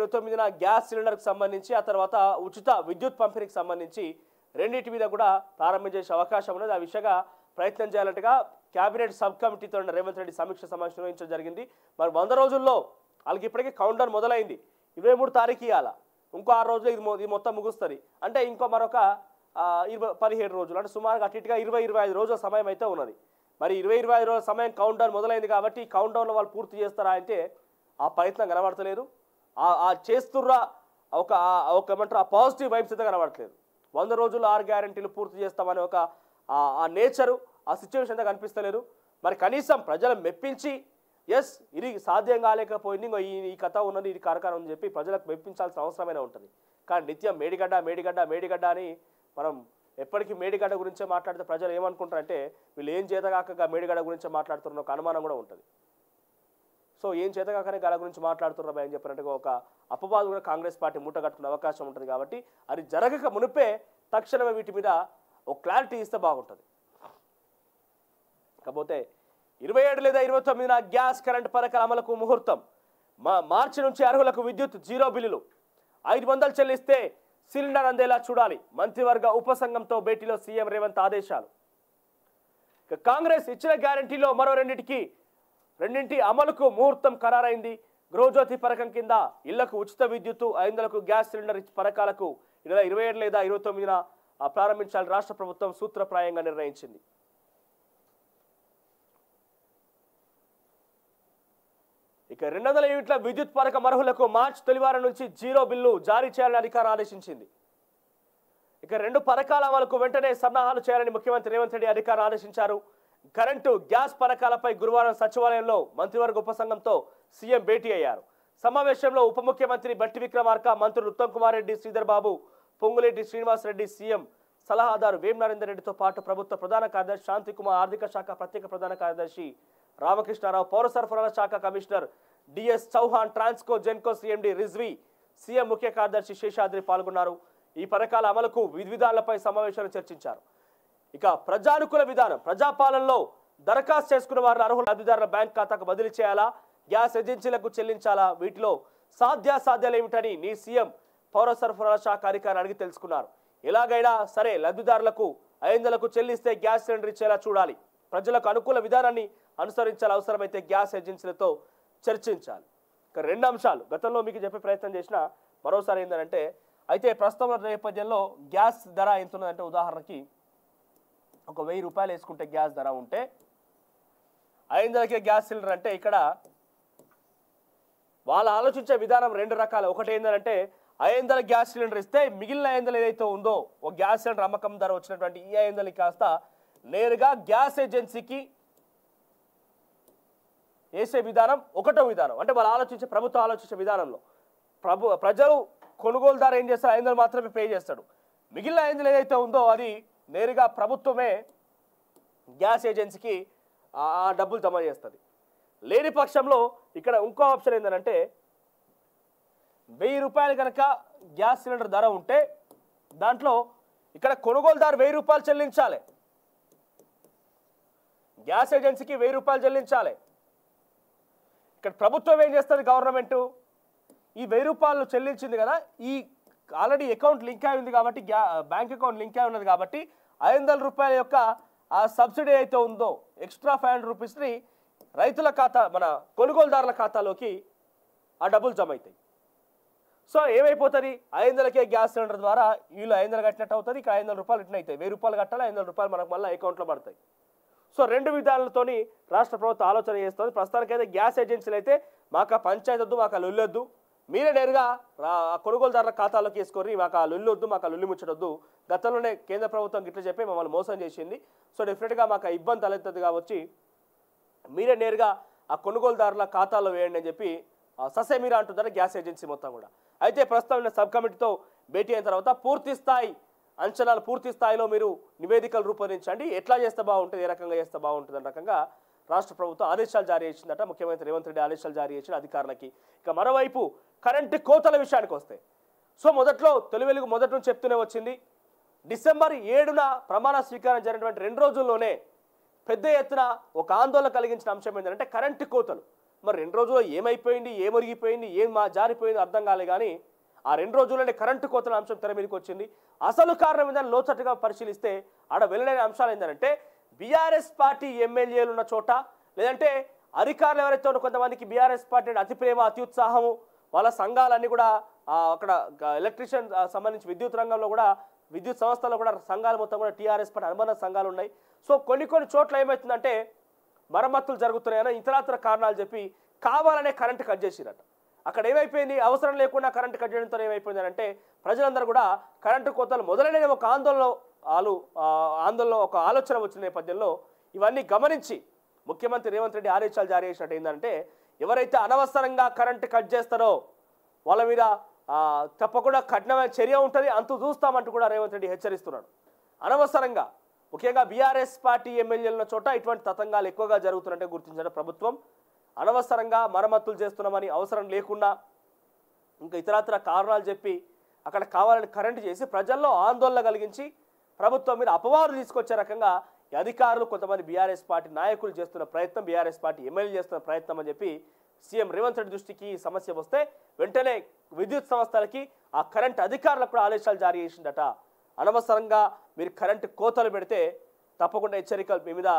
ఇరవై తొమ్మిదిన గ్యాస్ సిలిండర్కి సంబంధించి ఆ తర్వాత ఉచిత విద్యుత్ పంపిణీకి సంబంధించి రెండింటి మీద కూడా ప్రారంభం చేసే అవకాశం ఉన్నది ఆ విషయంగా ప్రయత్నం చేయాలంటగా కేబినెట్ సబ్ కమిటీతో రేవంత్ రెడ్డి సమీక్ష సమావేశం నిర్వహించడం జరిగింది మరి వంద రోజుల్లో వాళ్ళకి ఇప్పటికీ కౌంటర్ మొదలైంది ఇరవై మూడు తారీఖు ఇవాళ ఇంకో ఆరు రోజులు ఇది ఇది మొత్తం ముగుస్తుంది అంటే ఇంకో మరొక ఇరవై పదిహేడు రోజులు అంటే సుమారుగా అటు ఇటుగా ఇరవై ఇరవై ఐదు రోజుల సమయం అయితే ఉన్నది మరి ఇరవై ఇరవై ఐదు రోజుల సమయం కౌంట్ డౌన్ మొదలైంది కాబట్టి కౌంట్ డౌన్లో వాళ్ళు పూర్తి చేస్తారా అంటే ఆ ప్రయత్నం కనబడతలేదు ఆ చేస్తుర్రా ఒక ఒక ఏమంటారు ఆ పాజిటివ్ వైబ్స్ అయితే కనబడట్లేదు వంద రోజులు ఆరు గ్యారంటీలు పూర్తి చేస్తామనే ఒక ఆ నేచరు ఆ సిచ్యువేషన్ అయితే కనిపిస్తలేదు మరి కనీసం ప్రజలు మెప్పించి ఎస్ ఇది సాధ్యం కాలేకపోయింది ఇంకో ఈ ఈ కథ ఉన్నది ఇది కారకారం అని చెప్పి ప్రజలకు మెప్పించాల్సిన అవసరమైన ఉంటుంది కానీ నిత్యం మేడిగడ్డ మేడిగడ్డ మేడిగడ్డ అని మనం ఎప్పటికీ మేడిగడ్డ గురించే మాట్లాడితే ప్రజలు ఏమనుకుంటారంటే వీళ్ళు ఏం చేతగాకగా మేడిగడ్డ గురించే మాట్లాడుతున్న ఒక అనుమానం కూడా ఉంటుంది సో ఏం చేతగాకనే గాల గురించి మాట్లాడుతున్నారు అని చెప్పినట్టుగా ఒక అపవాదు కూడా కాంగ్రెస్ పార్టీ మూటగట్టుకునే అవకాశం ఉంటుంది కాబట్టి అది జరగక మునిపే తక్షణమే వీటి మీద ఒక క్లారిటీ ఇస్తే బాగుంటుంది కాకపోతే ఇరవై ఏడు లేదా ఇరవై తొమ్మిదిన గ్యాస్ కరెంట్ పథకాల అమలుకు ముహూర్తం మా మార్చి నుంచి అర్హులకు విద్యుత్ జీరో బిల్లులు ఐదు వందలు చెల్లిస్తే సిలిండర్ అందేలా చూడాలి మంత్రివర్గ ఉపసంఘంతో భేటీలో సీఎం రేవంత్ ఆదేశాలు కాంగ్రెస్ ఇచ్చిన గ్యారంటీలో మరో రెండింటికి రెండింటి అమలుకు ముహూర్తం ఖరారైంది గృహజ్యోతి పథకం కింద ఇళ్లకు ఉచిత విద్యుత్ ఐదులకు గ్యాస్ సిలిండర్ పథకాలకు నెల ఇరవై ఏడు లేదా ఇరవై తొమ్మిదిన ప్రారంభించాలని రాష్ట్ర ప్రభుత్వం సూత్రప్రాయంగా నిర్ణయించింది ఇక రెండు వందల యూనిట్ల విద్యుత్ పథకం అర్హులకు మార్చి తొలివారం నుంచి జీరో బిల్లు జారీ చేయాలని అధికారం ఆదేశించింది ఇక రెండు పథకాల అమలుకు వెంటనే సన్నాహాలు చేయాలని ముఖ్యమంత్రి రేవంత్ రెడ్డి అధికారులు ఆదేశించారు కరెంటు గ్యాస్ పథకాలపై గురువారం సచివాలయంలో మంత్రివర్గ ఉపసంఘంతో సీఎం భేటీ అయ్యారు సమావేశంలో ఉప ముఖ్యమంత్రి బట్టి విక్రమార్క మంత్రులు ఉత్తమ్ కుమార్ రెడ్డి శ్రీధర్ బాబు పొంగులేటి శ్రీనివాసరెడ్డి సీఎం సలహాదారు వేం నరేందర్ రెడ్డితో పాటు ప్రభుత్వ ప్రధాన కార్యదర్శి శాంతికుమార్ ఆర్థిక శాఖ ప్రత్యేక ప్రధాన కార్యదర్శి రామకృష్ణారావు పౌర సరఫరాల శాఖ commissioner DS Chauhan Transco Genco CMD Rizvi CM ముఖ్య కార్యదర్శి శేషాద్రి పాల్గొన్నారు ఈ పథకాల అమలుకు విధానాలపై సమావేశాలు చర్చించారు ఇక ప్రజానుకూల విధానం ప్రజాపాలనలో దరఖాస్తు చేసుకున్న వారిని అర్హుల లబ్ధిదారుల బ్యాంక్ ఖాతాకు బదిలీ చేయాలా గ్యాస్ ఏజెన్సీలకు చెల్లించాలా వీటిలో సాధ్యాసాధ్యాలు ఏమిటని నీ సీఎం పౌర సరఫరాల శాఖ అధికారి అడిగి తెలుసుకున్నారు ఎలాగైనా సరే లబ్ధిదారులకు ఐదులకు చెల్లిస్తే గ్యాస్ సిలిండర్ ఇచ్చేలా చూడాలి ప్రజలకు అనుకూల విధానాన్ని అనుసరించాలి అవసరమైతే గ్యాస్ ఏజెన్సీలతో చర్చించాలి ఇక రెండు అంశాలు గతంలో మీకు చెప్పే ప్రయత్నం చేసిన మరోసారి ఏంటంటే అయితే ప్రస్తుతం నేపథ్యంలో గ్యాస్ ధర ఎంత ఉన్నదంటే ఉదాహరణకి ఒక వెయ్యి రూపాయలు వేసుకుంటే గ్యాస్ ధర ఉంటే ఐదుకే గ్యాస్ సిలిండర్ అంటే ఇక్కడ వాళ్ళు ఆలోచించే విధానం రెండు రకాలు ఒకటి ఏంటంటే ఐదు గ్యాస్ సిలిండర్ ఇస్తే మిగిలిన ఐదు ఏదైతే ఉందో ఒక గ్యాస్ సిలిండర్ అమ్మకం ధర వచ్చినటువంటి ఈ ఐదు కాస్త నేరుగా గ్యాస్ ఏజెన్సీకి వేసే విధానం ఒకటో విధానం అంటే వాళ్ళు ఆలోచించే ప్రభుత్వం ఆలోచించే విధానంలో ప్రభు ప్రజలు కొనుగోలుదారు ఏం చేస్తారు ఐదు మాత్రమే పే చేస్తాడు మిగిలిన ఐదు ఏదైతే ఉందో అది నేరుగా ప్రభుత్వమే గ్యాస్ ఏజెన్సీకి ఆ డబ్బులు జమ చేస్తుంది లేని పక్షంలో ఇక్కడ ఇంకో ఆప్షన్ ఏంటంటే వెయ్యి రూపాయలు కనుక గ్యాస్ సిలిండర్ ధర ఉంటే దాంట్లో ఇక్కడ కొనుగోలుదారు వెయ్యి రూపాయలు చెల్లించాలి గ్యాస్ ఏజెన్సీకి వెయ్యి రూపాయలు చెల్లించాలి ఇక్కడ ప్రభుత్వం ఏం చేస్తుంది గవర్నమెంటు ఈ వెయ్యి రూపాయలు చెల్లించింది కదా ఈ ఆల్రెడీ అకౌంట్ లింక్ అయి ఉంది కాబట్టి బ్యాంక్ అకౌంట్ లింక్ అయి ఉన్నది కాబట్టి ఐదు వందల రూపాయల యొక్క ఆ సబ్సిడీ అయితే ఉందో ఎక్స్ట్రా ఫైవ్ హండ్రెడ్ రూపీస్ని రైతుల ఖాతా మన కొనుగోలుదారుల ఖాతాలోకి ఆ డబ్బులు జమ అవుతాయి సో ఏమైపోతుంది ఐదు వందలకే గ్యాస్ సిలిండర్ ద్వారా వీళ్ళు ఐదు వందలు కట్టినట్టు అవుతుంది ఇక్కడ ఐదు వందల రూపాయలు ఇట్లా అవుతాయి వెయ్యి రూపాయలు కట్టాలి ఐదు వందల రూపాయలు మనకు మళ్ళీ అకౌంట్లో పడతాయి సో రెండు విధానాలతోని రాష్ట్ర ప్రభుత్వం ఆలోచన చేస్తుంది ప్రస్తుతానికైతే గ్యాస్ ఏజెన్సీలు అయితే మాకు పంచాయతీ వద్దు మాకు వెళ్ళొద్దు మీరే నేరుగా కొనుగోలుదారుల ఖాతాలోకి వేసుకొని మాకు ఆ లుల్లు వద్దు మాకు ఆ లొల్లి ముచ్చటొద్దు గతంలోనే కేంద్ర ప్రభుత్వం గిట్ల చెప్పి మమ్మల్ని మోసం చేసింది సో డెఫినెట్గా మాకు ఇబ్బంది తలెత్తుంది వచ్చి మీరే నేరుగా ఆ కొనుగోలుదారుల ఖాతాలో వేయండి అని చెప్పి ససేమీరా అంటున్నారు గ్యాస్ ఏజెన్సీ మొత్తం కూడా అయితే ప్రస్తుతం సబ్ కమిటీతో భేటీ అయిన తర్వాత పూర్తి స్థాయి అంచనాలు పూర్తి స్థాయిలో మీరు నివేదికలు రూపొందించండి ఎట్లా చేస్తే బాగుంటుంది ఏ రకంగా చేస్తే బాగుంటుంది అన్న రకంగా రాష్ట్ర ప్రభుత్వం ఆదేశాలు జారీ చేసిందట ముఖ్యమంత్రి రేవంత్ రెడ్డి ఆదేశాలు జారీ చేసిన అధికారులకి ఇక మరోవైపు కరెంటు కోతల విషయానికి వస్తే సో మొదట్లో తొలి వెలుగు మొదటి నుంచి చెప్తూనే వచ్చింది డిసెంబర్ ఏడున ప్రమాణ స్వీకారం జరిగినటువంటి రెండు రోజుల్లోనే పెద్ద ఎత్తున ఒక ఆందోళన కలిగించిన అంశం ఏంటంటే కరెంటు కోతలు మరి రెండు రోజుల్లో ఏమైపోయింది ఏమరిగిపోయింది ఏం మా జారిపోయింది అర్థం కాలే కానీ ఆ రెండు రోజుల్లోనే కరెంటు కోతల అంశం తెర మీదకి వచ్చింది అసలు కారణం ఏంటంటే లోచట్టుగా పరిశీలిస్తే ఆడ వెళ్ళలేని అంశాలు ఏంటంటే బీఆర్ఎస్ పార్టీ ఎమ్మెల్యేలు ఉన్న చోట లేదంటే అధికారులు ఎవరైతే ఉన్న కొంతమందికి బీఆర్ఎస్ పార్టీ అతి ప్రేమ అతి ఉత్సాహము వాళ్ళ సంఘాలన్నీ కూడా అక్కడ ఎలక్ట్రిషియన్ సంబంధించి విద్యుత్ రంగంలో కూడా విద్యుత్ సంస్థల్లో కూడా సంఘాలు మొత్తం కూడా టీఆర్ఎస్ పార్టీ అనుబంధ సంఘాలు ఉన్నాయి సో కొన్ని కొన్ని చోట్ల ఏమవుతుందంటే మరమ్మతులు జరుగుతున్నాయని ఇతరాతర కారణాలు చెప్పి కావాలనే కరెంటు కట్ చేసిరట అక్కడ ఏమైపోయింది అవసరం లేకుండా కరెంటు కట్ చేయడంతో ఏమైపోయిందంటే ప్రజలందరూ కూడా కరెంటు కోతలు మొదలైనవి ఒక ఆందోళన ఆలు ఆందోళన ఒక ఆలోచన వచ్చిన నేపథ్యంలో ఇవన్నీ గమనించి ముఖ్యమంత్రి రేవంత్ రెడ్డి ఆదేశాలు జారీ చేసినట్టు ఏంటంటే ఎవరైతే అనవసరంగా కరెంటు కట్ చేస్తారో వాళ్ళ మీద తప్పకుండా కఠినమైన చర్య ఉంటుంది అంతు చూస్తామంటూ కూడా రేవంత్ రెడ్డి హెచ్చరిస్తున్నాడు అనవసరంగా ముఖ్యంగా బీఆర్ఎస్ పార్టీ ఎమ్మెల్యేల చోట ఇటువంటి తతంగాలు ఎక్కువగా జరుగుతున్నట్టే గుర్తించడం ప్రభుత్వం అనవసరంగా మరమ్మతులు చేస్తున్నామని అవసరం లేకుండా ఇంకా ఇతరత్ర కారణాలు చెప్పి అక్కడ కావాలని కరెంటు చేసి ప్రజల్లో ఆందోళన కలిగించి ప్రభుత్వం మీద అపవాదులు తీసుకొచ్చే రకంగా అధికారులు కొంతమంది బీఆర్ఎస్ పార్టీ నాయకులు చేస్తున్న ప్రయత్నం బీఆర్ఎస్ పార్టీ ఎమ్మెల్యే చేస్తున్న ప్రయత్నం అని చెప్పి సీఎం రేవంత్ రెడ్డి దృష్టికి సమస్య వస్తే వెంటనే విద్యుత్ సంస్థలకి ఆ కరెంట్ అధికారులకు కూడా ఆదేశాలు జారీ చేసిందట అనవసరంగా మీరు కరెంటు కోతలు పెడితే తప్పకుండా హెచ్చరికలు మీ మీద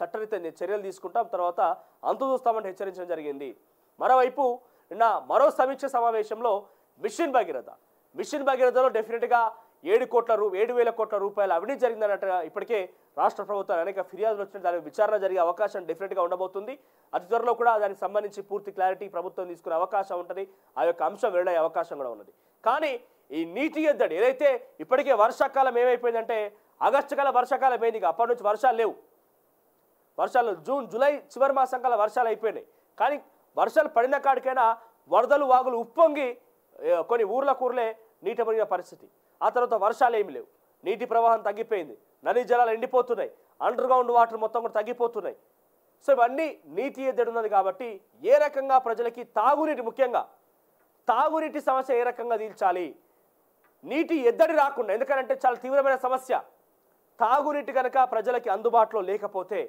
చట్టరీత్యా చర్యలు తీసుకుంటాం తర్వాత అంతు చూస్తామని హెచ్చరించడం జరిగింది మరోవైపు నిన్న మరో సమీక్ష సమావేశంలో మిషన్ భగీరథ మిషన్ భగీరథలో డెఫినెట్గా ఏడు కోట్ల రూ ఏడు వేల కోట్ల రూపాయలు అవినీతి జరిగిందన్నట్టు ఇప్పటికే రాష్ట్ర ప్రభుత్వాలు అనేక ఫిర్యాదులు వచ్చిన దాని విచారణ జరిగే అవకాశం డెఫినెట్గా ఉండబోతుంది అతి త్వరలో కూడా దానికి సంబంధించి పూర్తి క్లారిటీ ప్రభుత్వం తీసుకునే అవకాశం ఉంటుంది ఆ యొక్క అంశం వెళ్ళే అవకాశం కూడా ఉన్నది కానీ ఈ నీటి ఎద్దడి ఏదైతే ఇప్పటికే వర్షాకాలం ఏమైపోయిందంటే ఆగస్టు కాల వర్షాకాలం అయింది అప్పటి నుంచి వర్షాలు లేవు వర్షాలు జూన్ జూలై చివరి మాసం కల వర్షాలు అయిపోయినాయి కానీ వర్షాలు పడిన కాడికైనా వరదలు వాగులు ఉప్పొంగి కొన్ని ఊర్ల కూరలే నీట పరిస్థితి ఆ తర్వాత వర్షాలు ఏమి లేవు నీటి ప్రవాహం తగ్గిపోయింది నదీ జలాలు ఎండిపోతున్నాయి అండర్ గ్రౌండ్ వాటర్ మొత్తం కూడా తగ్గిపోతున్నాయి సో ఇవన్నీ నీటి ఎద్దడి ఉన్నది కాబట్టి ఏ రకంగా ప్రజలకి తాగునీటి ముఖ్యంగా తాగునీటి సమస్య ఏ రకంగా తీల్చాలి నీటి ఎద్దడి రాకుండా ఎందుకంటే చాలా తీవ్రమైన సమస్య తాగునీటి కనుక ప్రజలకి అందుబాటులో లేకపోతే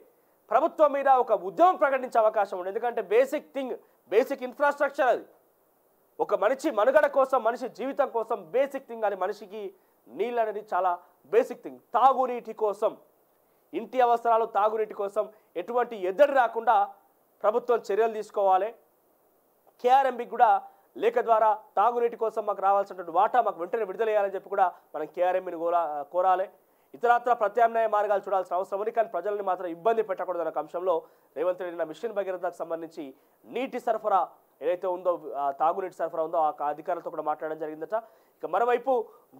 ప్రభుత్వం మీద ఒక ఉద్యమం ప్రకటించే అవకాశం ఉంది ఎందుకంటే బేసిక్ థింగ్ బేసిక్ ఇన్ఫ్రాస్ట్రక్చర్ అది ఒక మనిషి మనుగడ కోసం మనిషి జీవితం కోసం బేసిక్ థింగ్ అని మనిషికి నీళ్ళు అనేది చాలా బేసిక్ థింగ్ తాగునీటి కోసం ఇంటి అవసరాలు తాగునీటి కోసం ఎటువంటి ఎద్దడి రాకుండా ప్రభుత్వం చర్యలు తీసుకోవాలి కేఆర్ఎంబి కూడా లేఖ ద్వారా తాగునీటి కోసం మాకు రావాల్సినటువంటి వాటా మాకు వెంటనే విడుదలయ్యాలని చెప్పి కూడా మనం కేఆర్ఎంబిని కోరా కోరాలి ఇతరత్ర ప్రత్యామ్నాయ మార్గాలు చూడాల్సిన అవసరం ఉంది కానీ ప్రజల్ని మాత్రం ఇబ్బంది పెట్టకూడదు అనే అంశంలో రేవంత్ రెడ్డి మిషన్ భగీరథకు సంబంధించి నీటి సరఫరా ఏదైతే ఉందో తాగునీటి సరఫరా ఉందో ఆ అధికారులతో కూడా మాట్లాడడం జరిగిందట ఇక మరోవైపు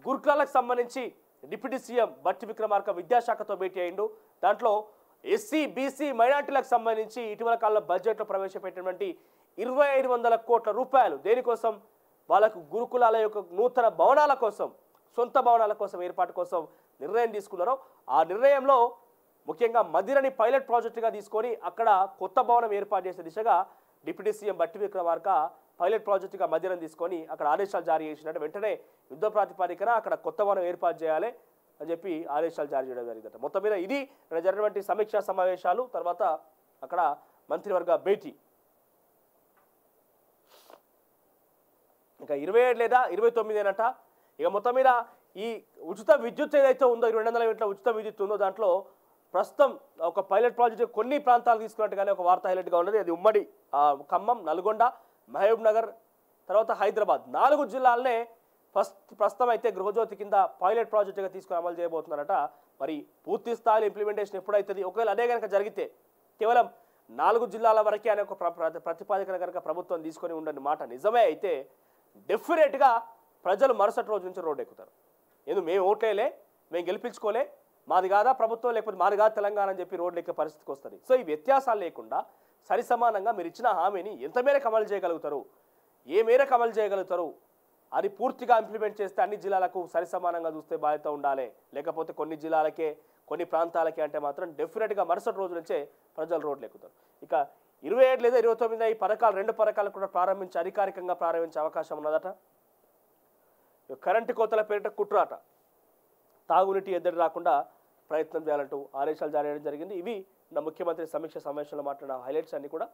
గుర్ఖాలకు సంబంధించి డిప్యూటీ సీఎం బట్టి విక్రమార్క విద్యాశాఖతో భేటీ అయిండు దాంట్లో ఎస్సీ బీసీ మైనార్టీలకు సంబంధించి ఇటీవల కాలంలో బడ్జెట్లో ప్రవేశపెట్టినటువంటి ఇరవై ఐదు వందల కోట్ల రూపాయలు దేనికోసం వాళ్ళకు గురుకులాల యొక్క నూతన భవనాల కోసం సొంత భవనాల కోసం ఏర్పాటు కోసం నిర్ణయం తీసుకున్నారో ఆ నిర్ణయంలో ముఖ్యంగా మదిరని పైలట్ ప్రాజెక్టుగా తీసుకొని అక్కడ కొత్త భవనం ఏర్పాటు చేసే దిశగా డిప్యూటీ సీఎం బట్టి విక్రమార్క పైలట్ ప్రాజెక్టుగా మధ్యాహ్నం తీసుకొని అక్కడ ఆదేశాలు జారీ చేసినట్టు వెంటనే యుద్ధ ప్రాతిపదికన అక్కడ కొత్త వనం ఏర్పాటు చేయాలి అని చెప్పి ఆదేశాలు జారీ చేయడం జరిగిందట మొత్తం మీద ఇది జరిగినటువంటి సమీక్షా సమావేశాలు తర్వాత అక్కడ మంత్రివర్గ భేటీ ఇంకా ఇరవై ఏడు లేదా ఇరవై తొమ్మిది తొమ్మిదేనట ఇక మొత్తం మీద ఈ ఉచిత విద్యుత్ ఏదైతే ఉందో రెండు వందల ఉచిత విద్యుత్ ఉందో దాంట్లో ప్రస్తుతం ఒక పైలట్ ప్రాజెక్టు కొన్ని ప్రాంతాలు తీసుకున్నట్టుగానే ఒక వార్త హైలైట్గా ఉన్నది అది ఉమ్మడి ఖమ్మం నల్గొండ మహబూబ్ నగర్ తర్వాత హైదరాబాద్ నాలుగు జిల్లాలనే ఫస్ట్ ప్రస్తుతం అయితే గృహజ్యోతి కింద పైలట్ ప్రాజెక్టుగా తీసుకుని అమలు చేయబోతున్నారట మరి పూర్తి స్థాయిలో ఇంప్లిమెంటేషన్ ఎప్పుడైతుంది ఒకవేళ అదే కనుక జరిగితే కేవలం నాలుగు జిల్లాల వరకే అనే ఒక ప్రతిపాదికన కనుక ప్రభుత్వం తీసుకొని ఉండని మాట నిజమే అయితే డెఫినెట్గా ప్రజలు మరుసటి రోజు నుంచి రోడ్డు ఎక్కుతారు ఎందుకు మేము ఓట్లేలే మేము గెలిపించుకోలే మాది కాదా ప్రభుత్వం లేకపోతే మాది కాదు తెలంగాణ అని చెప్పి రోడ్లు ఎక్కే పరిస్థితికి వస్తుంది సో ఈ వ్యత్యాసాలు లేకుండా సరి సమానంగా మీరు ఇచ్చిన హామీని ఎంత మేరకు అమలు చేయగలుగుతారు ఏ మేరకు అమలు చేయగలుగుతారు అది పూర్తిగా ఇంప్లిమెంట్ చేస్తే అన్ని జిల్లాలకు సరి సమానంగా చూస్తే బాధ్యత ఉండాలి లేకపోతే కొన్ని జిల్లాలకే కొన్ని ప్రాంతాలకే అంటే మాత్రం డెఫినెట్గా మరుసటి రోజు నుంచే ప్రజలు రోడ్లు ఎక్కుతారు ఇక ఇరవై ఏడు లేదా ఇరవై తొమ్మిది ఈ పథకాలు రెండు పథకాలు కూడా ప్రారంభించి అధికారికంగా ప్రారంభించే అవకాశం ఉన్నదట కరెంటు కోతల పేరిట కుట్రాట తాగునీటి ఎద్దడి రాకుండా ప్రయత్నం చేయాలంటూ ఆదేశాలు జారీ చేయడం జరిగింది ఇవి నా ముఖ్యమంత్రి సమీక్ష సమావేశంలో మాట్లాడిన హైలైట్స్ అన్ని కూడా